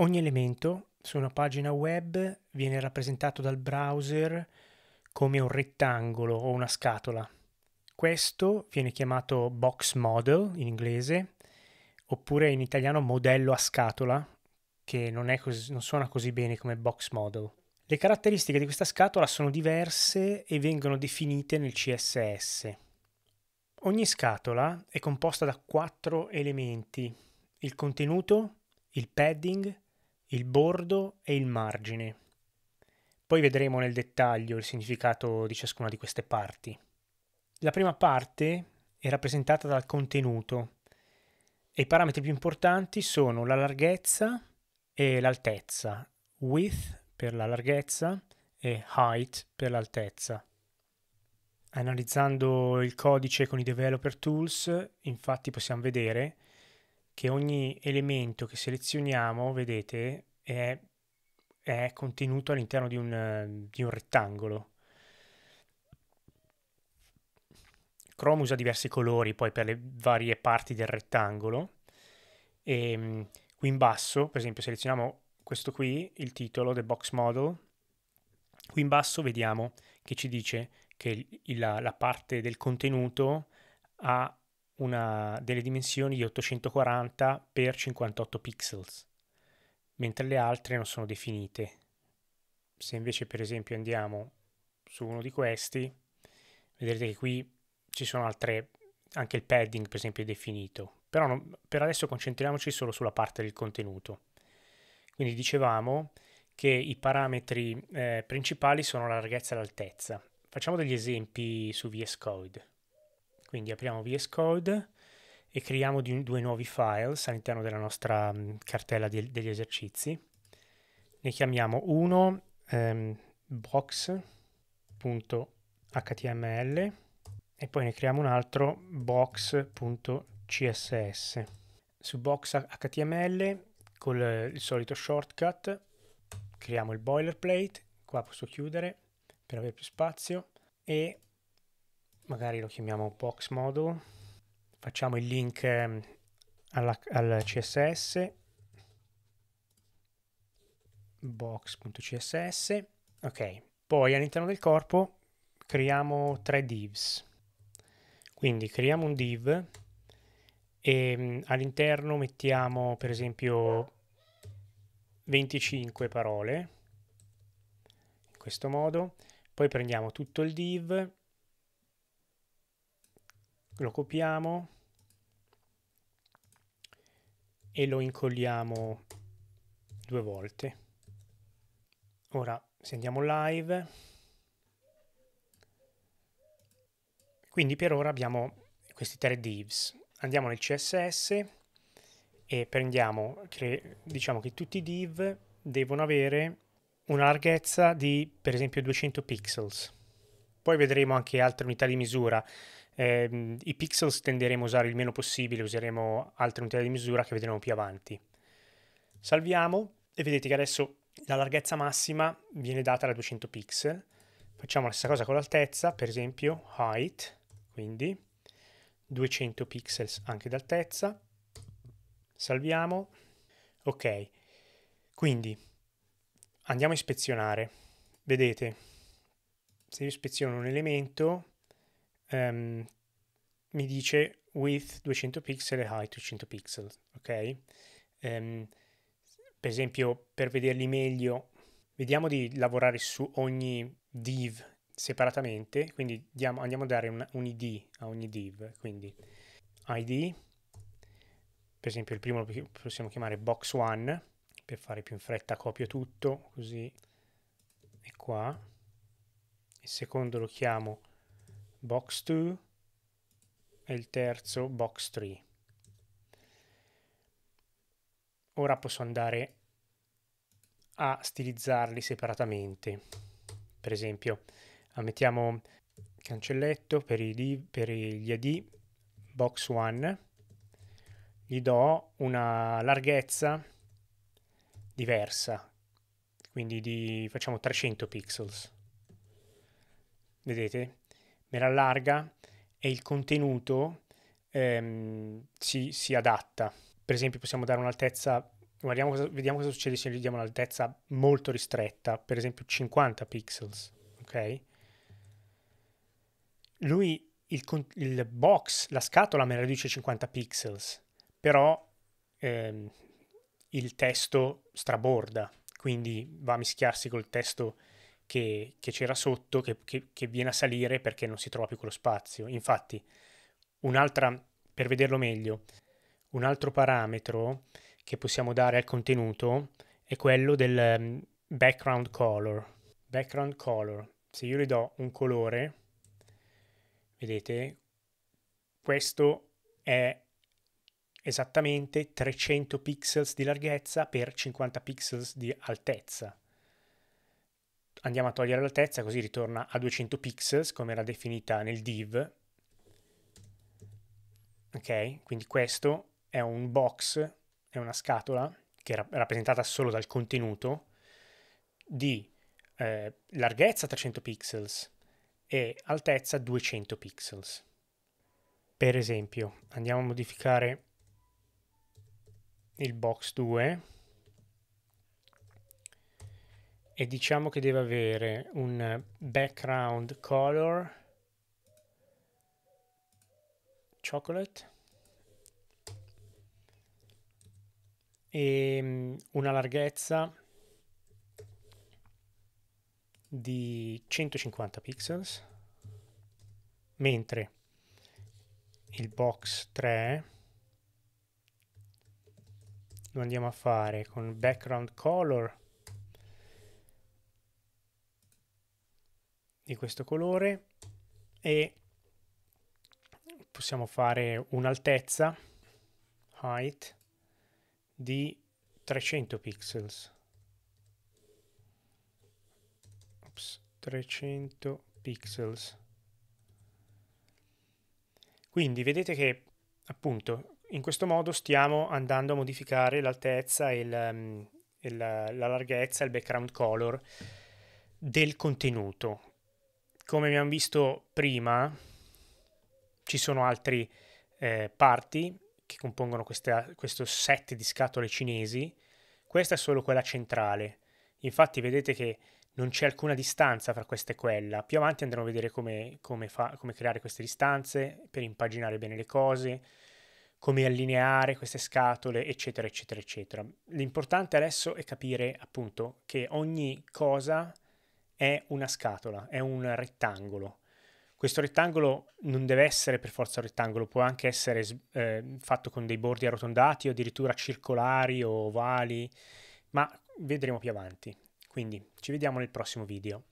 Ogni elemento su una pagina web viene rappresentato dal browser come un rettangolo o una scatola. Questo viene chiamato box model in inglese, oppure in italiano modello a scatola, che non, cos- non suona così bene come box model. Le caratteristiche di questa scatola sono diverse e vengono definite nel CSS. Ogni scatola è composta da quattro elementi, il contenuto, il padding, il bordo e il margine. Poi vedremo nel dettaglio il significato di ciascuna di queste parti. La prima parte è rappresentata dal contenuto e i parametri più importanti sono la larghezza e l'altezza, width per la larghezza e height per l'altezza. Analizzando il codice con i developer tools, infatti possiamo vedere che ogni elemento che selezioniamo, vedete, è, è contenuto all'interno di un, di un rettangolo. Chrome usa diversi colori poi per le varie parti del rettangolo. E, ehm, qui in basso, per esempio, selezioniamo questo qui, il titolo del box model. Qui in basso vediamo che ci dice che la, la parte del contenuto ha una, delle dimensioni di 840 x 58 pixels, mentre le altre non sono definite. Se invece per esempio andiamo su uno di questi, vedrete che qui ci sono altre, anche il padding per esempio è definito, però non, per adesso concentriamoci solo sulla parte del contenuto. Quindi dicevamo che i parametri eh, principali sono la larghezza e l'altezza. Facciamo degli esempi su VS Code. Quindi apriamo VS Code e creiamo di, due nuovi files all'interno della nostra mm, cartella di, degli esercizi. Ne chiamiamo uno ehm, box.html e poi ne creiamo un altro box.css. Su box.html con eh, il solito shortcut creiamo il boilerplate, qua posso chiudere per avere più spazio e magari lo chiamiamo box model, facciamo il link ehm, alla, al CSS, box.css, ok, poi all'interno del corpo creiamo tre divs, quindi creiamo un div e mm, all'interno mettiamo per esempio 25 parole, in questo modo, poi prendiamo tutto il div, lo copiamo e lo incolliamo due volte. Ora, se andiamo live, quindi per ora abbiamo questi tre divs. Andiamo nel CSS e prendiamo, che, diciamo che tutti i div devono avere una larghezza di per esempio 200 pixels. Poi vedremo anche altre unità di misura, eh, i pixels tenderemo a usare il meno possibile, useremo altre unità di misura che vedremo più avanti. Salviamo e vedete che adesso la larghezza massima viene data da 200 pixel. Facciamo la stessa cosa con l'altezza, per esempio height, quindi 200 pixels anche d'altezza. Salviamo. Ok, quindi andiamo a ispezionare. Vedete, se io ispeziono un elemento um, mi dice width 200 pixel e height 200 pixel, ok? Um, per esempio, per vederli meglio, vediamo di lavorare su ogni div separatamente, quindi diamo, andiamo a dare un, un id a ogni div, quindi id, per esempio il primo lo possiamo chiamare box 1, per fare più in fretta copio tutto, così, e qua, il secondo lo chiamo box 2 e il terzo box 3. Ora posso andare a stilizzarli separatamente. Per esempio, mettiamo cancelletto per, i, per gli AD box 1, gli do una larghezza diversa, quindi di, facciamo 300 pixels. Vedete? me la allarga e il contenuto ehm, si, si, adatta. Per esempio possiamo dare un'altezza, guardiamo cosa, vediamo cosa succede se gli diamo un'altezza molto ristretta, per esempio 50 pixels, ok? Lui, il, il box, la scatola me la riduce 50 pixels, però ehm, il testo straborda, quindi va a mischiarsi col testo che, che c'era sotto, che, che, che, viene a salire perché non si trova più quello spazio. Infatti, un'altra, per vederlo meglio, un altro parametro che possiamo dare al contenuto è quello del mm, background color. Background color, se io gli do un colore, vedete, questo è esattamente 300 pixels di larghezza per 50 pixels di altezza andiamo a togliere l'altezza così ritorna a 200 pixels come era definita nel div. Ok, quindi questo è un box, è una scatola che era rappresentata solo dal contenuto di eh, larghezza 300 pixels e altezza 200 pixels. Per esempio, andiamo a modificare il box 2 e diciamo che deve avere un eh, background color chocolate e ehm, una larghezza di 150 pixels mentre il box 3 lo andiamo a fare con background color di questo colore e possiamo fare un'altezza height di 300 pixels. Ops, 300 pixels. Quindi vedete che appunto in questo modo stiamo andando a modificare l'altezza e la, ehm, la larghezza, il background color del contenuto come abbiamo visto prima, ci sono altri eh, parti che compongono questa, questo set di scatole cinesi. Questa è solo quella centrale. Infatti vedete che non c'è alcuna distanza fra questa e quella. Più avanti andremo a vedere come, come, fa, come creare queste distanze per impaginare bene le cose, come allineare queste scatole, eccetera, eccetera, eccetera. L'importante adesso è capire appunto che ogni cosa è una scatola, è un rettangolo. Questo rettangolo non deve essere per forza un rettangolo, può anche essere eh, fatto con dei bordi arrotondati o addirittura circolari o ovali, ma vedremo più avanti. Quindi ci vediamo nel prossimo video.